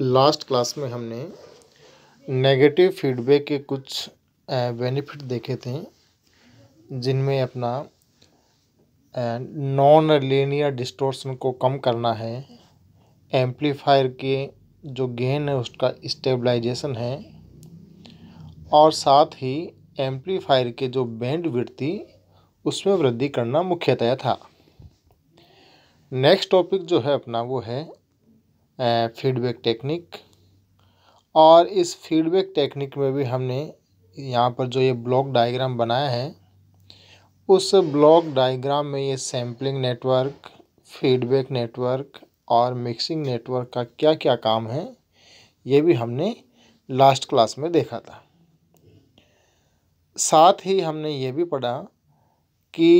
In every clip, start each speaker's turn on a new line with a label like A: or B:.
A: last class में हमने negative feedback के कुछ बेनिफिट देखे थे जिनमें अपना नॉन लीनियर डिस्टोर्सन को कम करना है एम्पलीफायर के जो गेन है उसका स्टेबलाइजेशन है और साथ ही एम्पलीफायर के जो बैंड थी उसमें वृद्धि करना मुख्यतया था नेक्स्ट टॉपिक जो है अपना वो है फीडबैक टेक्निक और इस फीडबैक टेक्निक में भी हमने यहाँ पर जो ये ब्लॉक डायग्राम बनाया है उस ब्लॉक डायग्राम में ये सैम्पलिंग नेटवर्क फीडबैक नेटवर्क और मिक्सिंग नेटवर्क का क्या क्या काम है ये भी हमने लास्ट क्लास में देखा था साथ ही हमने ये भी पढ़ा कि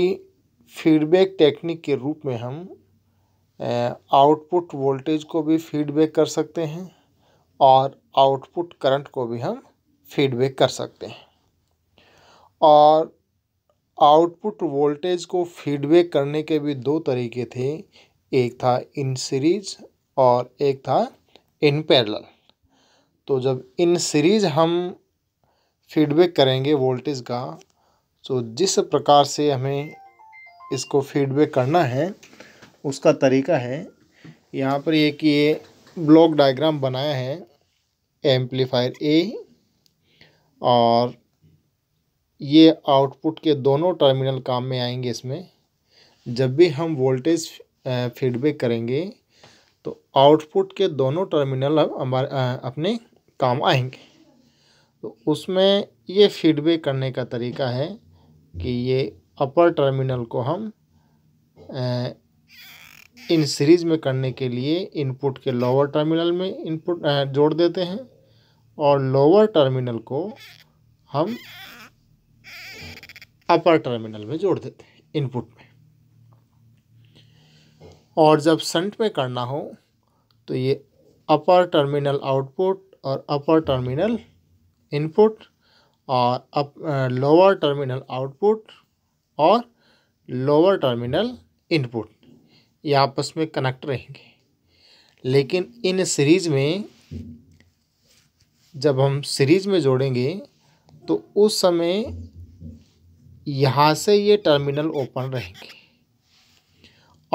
A: फीडबैक टेक्निक के रूप में हम आउटपुट वोल्टेज को भी फीडबैक कर सकते हैं और आउटपुट करंट को भी हम फीडबैक कर सकते हैं और आउटपुट वोल्टेज को फीडबैक करने के भी दो तरीके थे एक था इन सीरीज और एक था इन पैरेलल तो जब इन सीरीज हम फीडबैक करेंगे वोल्टेज का तो जिस प्रकार से हमें इसको फीडबैक करना है उसका तरीका है यहाँ पर एक कि ये ब्लॉक डायग्राम बनाया है एम्पलीफायर ए और ये आउटपुट के दोनों टर्मिनल काम में आएंगे इसमें जब भी हम वोल्टेज फीडबैक करेंगे तो आउटपुट के दोनों टर्मिनल हमारे अपने काम आएंगे तो उसमें ये फीडबैक करने का तरीका है कि ये अपर टर्मिनल को हम इन सीरीज में करने के लिए इनपुट के लोअर टर्मिनल में इनपुट जोड़ देते हैं और लोअर टर्मिनल को हम अपर टर्मिनल में जोड़ देते हैं इनपुट में और जब संट में करना हो तो ये अपर टर्मिनल आउटपुट और अपर टर्मिनल इनपुट और अप लोअर टर्मिनल आउटपुट और लोअर टर्मिनल इनपुट ये आपस में कनेक्ट रहेंगे लेकिन इन सीरीज़ में जब हम सीरीज़ में जोड़ेंगे तो उस समय यहाँ से ये टर्मिनल ओपन रहेंगे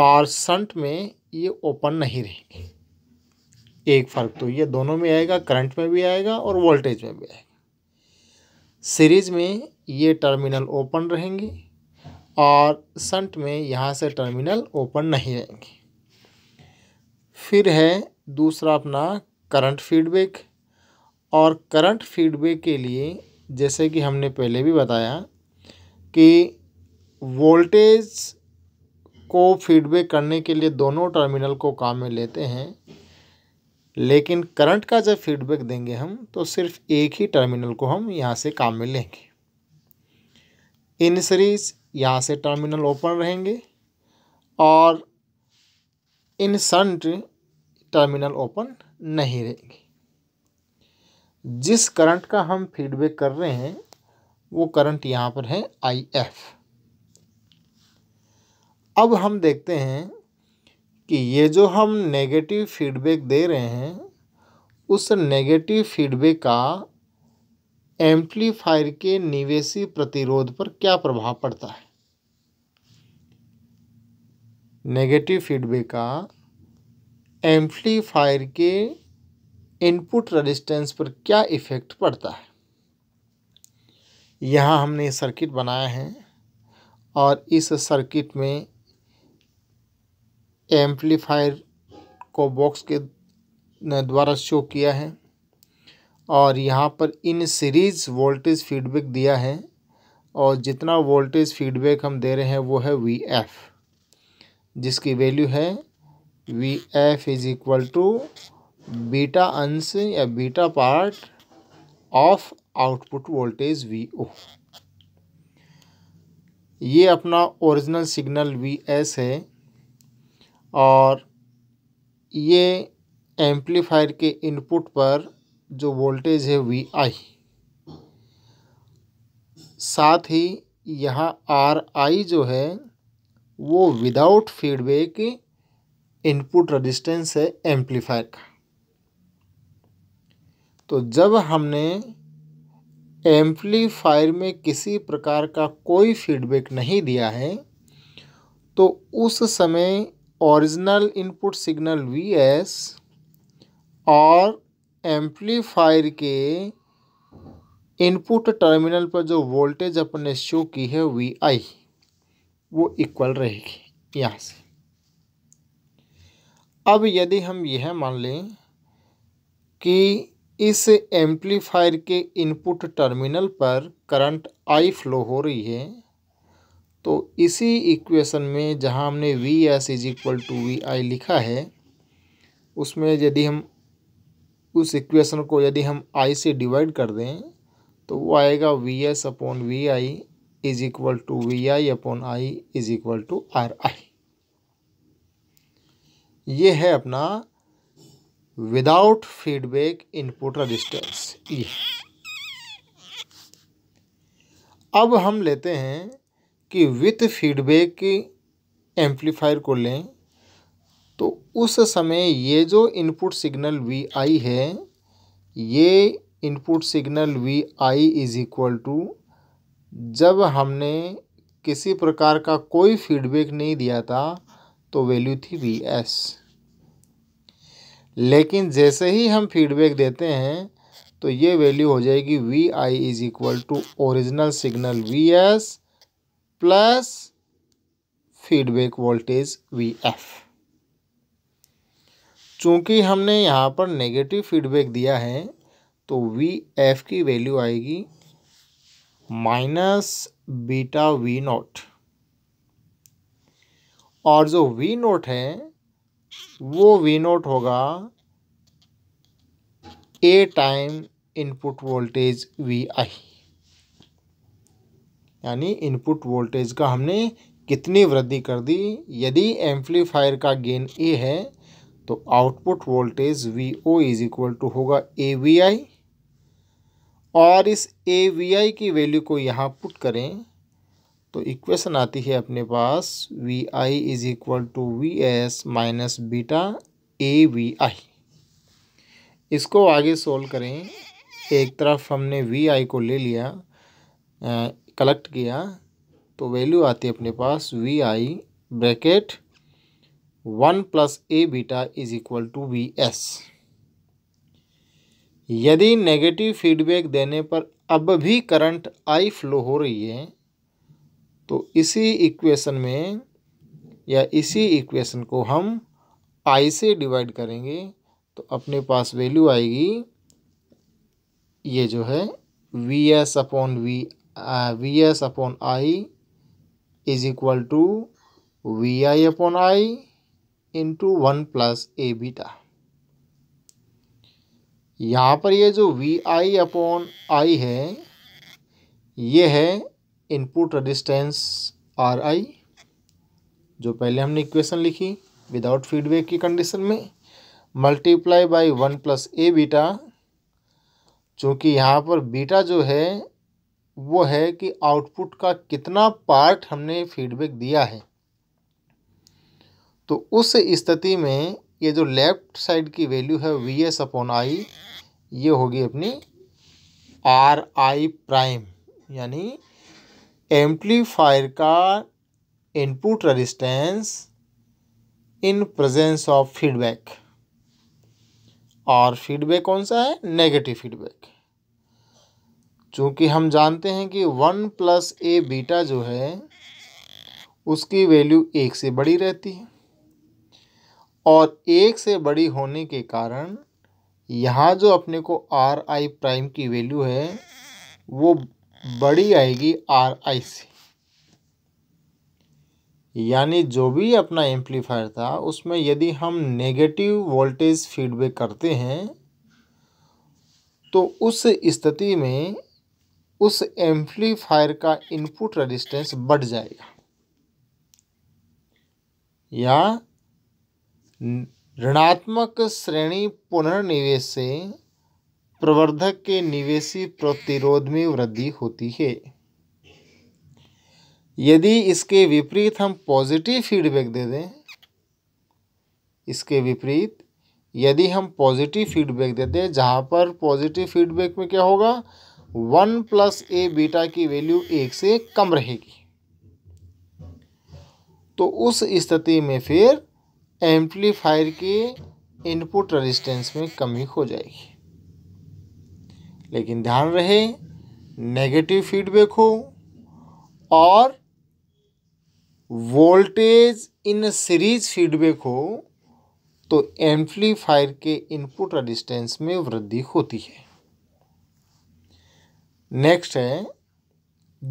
A: और संट में ये ओपन नहीं रहेंगे एक फ़र्क तो ये दोनों में आएगा करंट में भी आएगा और वोल्टेज में भी आएगा सीरीज़ में ये टर्मिनल ओपन रहेंगे और संट में यहाँ से टर्मिनल ओपन नहीं रहेंगे फिर है दूसरा अपना करंट फीडबैक और करंट फीडबैक के लिए जैसे कि हमने पहले भी बताया कि वोल्टेज को फीडबैक करने के लिए दोनों टर्मिनल को काम में लेते हैं लेकिन करंट का जब फीडबैक देंगे हम तो सिर्फ एक ही टर्मिनल को हम यहाँ से काम में लेंगे इन सीरीज यहाँ से टर्मिनल ओपन रहेंगे और इन संट टर्मिनल ओपन नहीं रहेंगे जिस करंट का हम फीडबैक कर रहे हैं वो करंट यहाँ पर है आई एफ अब हम देखते हैं कि ये जो हम नेगेटिव फीडबैक दे रहे हैं उस नेगेटिव फीडबैक का एम्पलीफायर के निवेशी प्रतिरोध पर क्या प्रभाव पड़ता है नेगेटिव फीडबैक का एम्पलीफायर के इनपुट रेजिस्टेंस पर क्या इफेक्ट पड़ता है यहाँ हमने सर्किट बनाया है और इस सर्किट में एम्पलीफायर को बॉक्स के द्वारा शो किया है और यहाँ पर इन सीरीज़ वोल्टेज फीडबैक दिया है और जितना वोल्टेज फीडबैक हम दे रहे हैं वो है वी एफ जिसकी वैल्यू है V F is equal to beta अंश या beta part of output voltage V O ये अपना ओरिजिनल सिग्नल वी एस है और ये एम्पलीफायर के इनपुट पर जो वोल्टेज है वी आई साथ ही यहाँ आर आई जो है वो विदाउट फीडबैक इनपुट रेजिस्टेंस है एम्पलीफायर का तो जब हमने एम्पलीफायर में किसी प्रकार का कोई फीडबैक नहीं दिया है तो उस समय original input signal V S और एम्पलीफायर के इनपुट टर्मिनल पर जो वोल्टेज अपने शो की है वी आई वो इक्वल रहेगी यहाँ से अब यदि हम यह मान लें कि इस एम्पलीफायर के इनपुट टर्मिनल पर करंट आई फ्लो हो रही है तो इसी इक्वेशन में जहाँ हमने V S is equal to V I लिखा है उसमें यदि हम उस इक्वेशन को यदि हम आई से डिवाइड कर दें तो वो आएगा V S upon V I is equal to V I upon I is equal to R I ये है अपना विदाउट फीडबैक इनपुट रजिस्टेंस ये अब हम लेते हैं कि विथ फीडबैक एम्पलीफायर को लें तो उस समय ये जो इनपुट सिग्नल वी आई है ये input signal V I is equal to जब हमने किसी प्रकार का कोई फीडबैक नहीं दिया था तो वैल्यू थी वी एस लेकिन जैसे ही हम फीडबैक देते हैं तो ये वैल्यू हो जाएगी V I is equal to original signal V S plus feedback voltage V F चूँकि हमने यहाँ पर नेगेटिव फीडबैक दिया है तो वी एफ की वैल्यू आएगी माइनस बीटा वी नोट और जो वी नोट है वो वी नोट होगा A time input voltage V I यानी इनपुट वोल्टेज का हमने कितनी वृद्धि कर दी यदि एम्पलीफायर का गेन ए है तो output voltage V O is equal to होगा ए वी आई और इस ए वी आई की वैल्यू को यहाँ पुट करें तो इक्वेशन आती है अपने पास V I is equal to V S minus beta A V I इसको आगे सोल्व करें एक तरफ हमने वी आई को ले लिया कलेक्ट किया तो वैल्यू आती है अपने पास V I bracket one plus A beta is equal to V S यदि नेगेटिव फीडबैक देने पर अब भी करंट आई फ्लो हो रही है तो इसी इक्वेशन में या इसी इक्वेशन को हम आई से डिवाइड करेंगे तो अपने पास वैल्यू आएगी ये जो है V S upon V V S upon I is equal to V I upon I into one plus A beta यहाँ पर ये जो वी आई अपॉन आई है ये है इनपुट रेजिस्टेंस आर आई जो पहले हमने इक्वेशन लिखी विदाउट फीडबैक की कंडीशन में multiply by one plus A beta चूँकि यहाँ पर बीटा जो है वो है कि आउटपुट का कितना पार्ट हमने फीडबैक दिया है तो उस स्थिति में ये जो लेफ्ट साइड की वैल्यू है वी एस अपॉन आई ये होगी अपनी आर आई प्राइम यानी एम्पलीफायर का input resistance in presence of feedback और फीडबैक कौन सा है नेगेटिव फीडबैक चूँकि हम जानते हैं कि वन प्लस ए बीटा जो है उसकी वैल्यू एक से बड़ी रहती है और एक से बड़ी होने के कारण यहाँ जो अपने को आर आई प्राइम की वैल्यू है वो बड़ी आएगी आर आई से यानी जो भी अपना एम्पलीफायर था उसमें यदि हम नेगेटिव वोल्टेज फीडबैक करते हैं तो उस स्थिति में उस एम्पलीफायर का इनपुट रेजिस्टेंस बढ़ जाएगा या ऋणात्मक श्रेणी पुनर्निवेश से प्रवर्धक के निवेशी प्रतिरोध में वृद्धि होती है यदि इसके विपरीत हम पॉजिटिव फीडबैक दे दें इसके विपरीत यदि हम पॉजिटिव फीडबैक दे दें जहाँ पर पॉजिटिव फीडबैक में क्या होगा वन प्लस ए बीटा की वैल्यू एक से कम रहेगी तो उस स्थिति में फिर एम्पलीफायर के इनपुट रेजिस्टेंस में कमी हो जाएगी लेकिन ध्यान रहे नेगेटिव फीडबैक हो और वोल्टेज इन सीरीज फीडबैक हो तो एम्पलीफायर के इनपुट रेजिस्टेंस में वृद्धि होती है नेक्स्ट है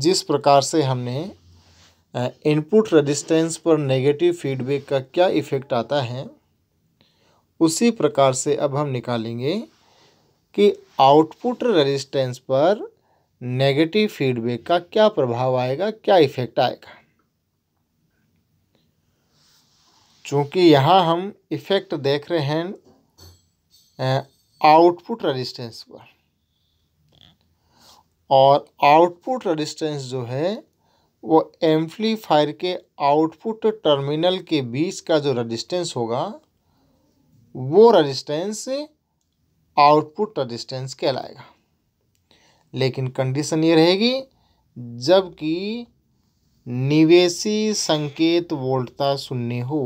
A: जिस प्रकार से हमने इनपुट रेजिस्टेंस पर नेगेटिव फीडबैक का क्या इफ़ेक्ट आता है उसी प्रकार से अब हम निकालेंगे कि आउटपुट रेजिस्टेंस पर नेगेटिव फीडबैक का क्या प्रभाव आएगा क्या इफ़ेक्ट आएगा चूँकि यहाँ हम इफ़ेक्ट देख रहे हैं आउटपुट रेजिस्टेंस पर और आउटपुट रेजिस्टेंस जो है वो एम्पलीफायर के आउटपुट टर्मिनल के बीच का जो रजिस्टेंस होगा वो रजिस्टेंस आउटपुट रजिस्टेंस कहलाएगा लेकिन कंडीशन ये रहेगी जबकि निवेशी संकेत वोल्टता शून्य हो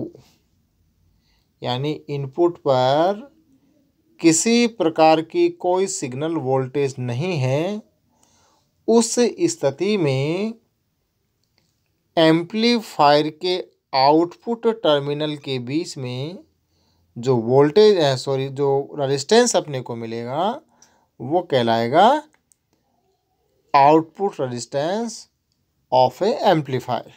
A: यानी इनपुट पर किसी प्रकार की कोई सिग्नल वोल्टेज नहीं है उस स्थिति में एम्पलीफायर के आउटपुट टर्मिनल के बीच में जो वोल्टेज है सॉरी जो रजिस्टेंस अपने को मिलेगा वो कहलाएगा output resistance of a amplifier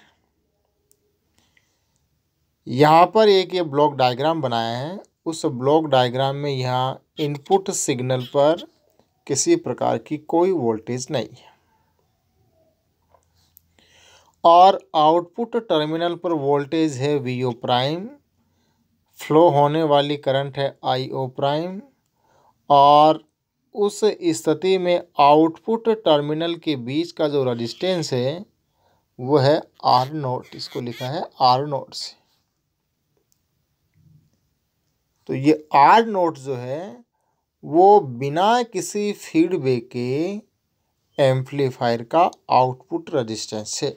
A: यहाँ पर एक ये ब्लॉक डायग्राम बनाया है उस ब्लॉक डायग्राम में यहाँ इनपुट सिग्नल पर किसी प्रकार की कोई वोल्टेज नहीं है और आउटपुट टर्मिनल पर वोल्टेज है वी ओ प्राइम फ्लो होने वाली करंट है आई ओ प्राइम और उस स्थिति में आउटपुट टर्मिनल के बीच का जो रजिस्टेंस है वो है आर नोट इसको लिखा है आर नोट से तो ये आर नोट जो है वो बिना किसी फीडबैक के एम्पलीफायर का आउटपुट रजिस्टेंस है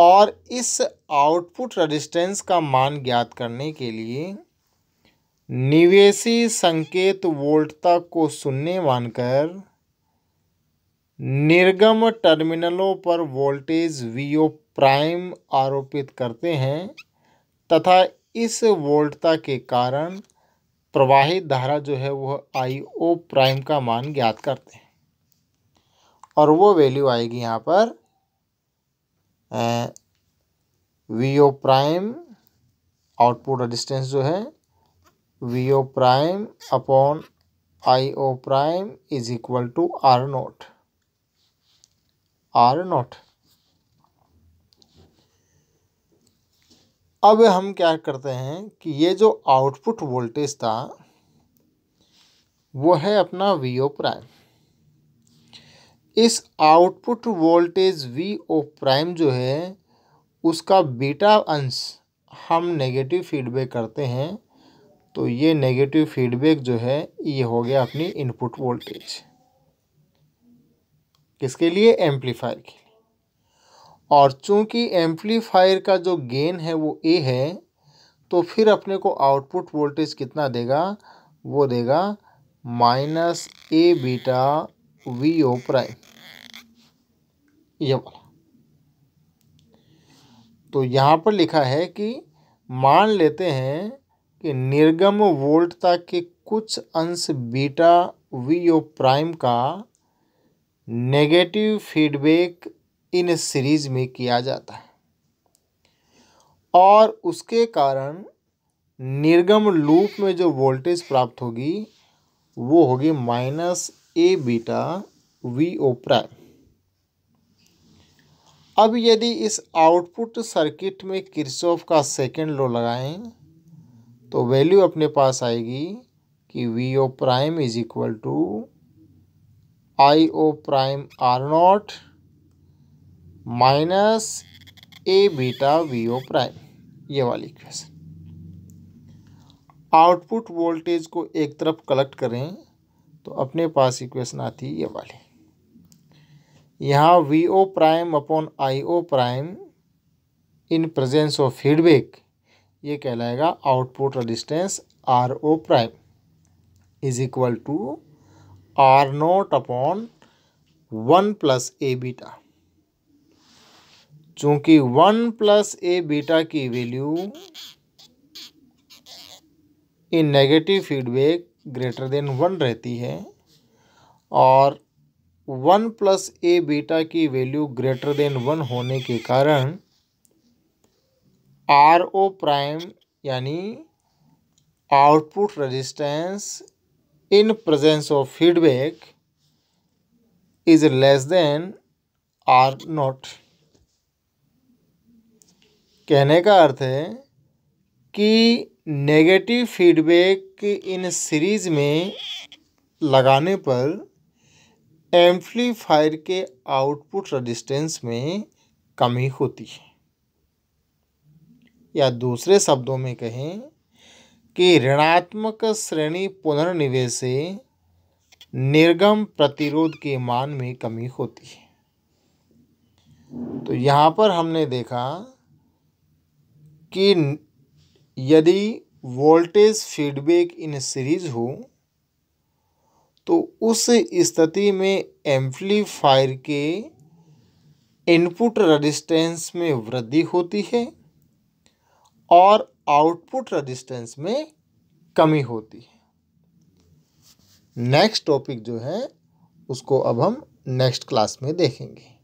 A: और इस आउटपुट रजिस्टेंस का मान ज्ञात करने के लिए निवेशी संकेत वोल्टता को शून्य मानकर निर्गम टर्मिनलों पर वोल्टेज वी ओ प्राइम आरोपित करते हैं तथा इस वोल्टता के कारण प्रवाहित धारा जो है वह आई ओ प्राइम का मान ज्ञात करते हैं और वो वैल्यू आएगी यहाँ पर V O prime output resistance जो है V O prime upon I O prime is equal to R naught R naught अब हम क्या करते हैं कि ये जो आउटपुट वोल्टेज था वो है अपना वी ओ प्राइम इस output voltage V O prime जो है उसका बीटा अंश हम नेगेटिव फीडबैक करते हैं तो ये नेगेटिव फीडबैक जो है ये हो गया अपनी इनपुट वोल्टेज किसके लिए एम्पलीफायर के लिए और चूंकि एम्पलीफायर का जो गेन है वो ए है तो फिर अपने को आउटपुट वोल्टेज कितना देगा वो देगा minus A beta V O prime ये वाला तो यहाँ पर लिखा है कि मान लेते हैं कि निर्गम वोल्टता के कुछ अंश बीटा वी ओ प्राइम का नेगेटिव फीडबैक इन सीरीज में किया जाता है और उसके कारण निर्गम लूप में जो वोल्टेज प्राप्त होगी वो होगी minus A beta V O prime अब यदि इस आउटपुट सर्किट में किरसोफ का सेकेंड लो लगाएं तो वैल्यू अपने पास आएगी कि V O prime is equal to I O prime R naught minus A beta V O prime ये वाली इक्वेशन आउटपुट वोल्टेज को एक तरफ कलेक्ट करें तो अपने पास इक्वेशन आती है ये वाली यहाँ V O prime upon I O prime in presence of feedback ये कहलाएगा output resistance R O prime is equal to R naught upon one plus A beta चूंकि वन प्लस ए बीटा की value in negative feedback greater than one रहती है और one plus A beta की value greater than one होने के कारण R O prime यानी output resistance in presence of feedback is less than R naught कहने का अर्थ है कि नेगेटिव फीडबैक इन सीरीज में लगाने पर एम्पलीफायर के आउटपुट रजिस्टेंस में कमी होती है या दूसरे शब्दों में कहें कि ऋणात्मक श्रेणी पुनर्निवेश से निर्गम प्रतिरोध के मान में कमी होती है तो यहाँ पर हमने देखा कि यदि वोल्टेज फीडबैक इन सीरीज हो तो उस स्थिति में एम्पलीफायर के इनपुट रेजिस्टेंस में वृद्धि होती है और आउटपुट रेजिस्टेंस में कमी होती है नेक्स्ट टॉपिक जो है उसको अब हम नेक्स्ट क्लास में देखेंगे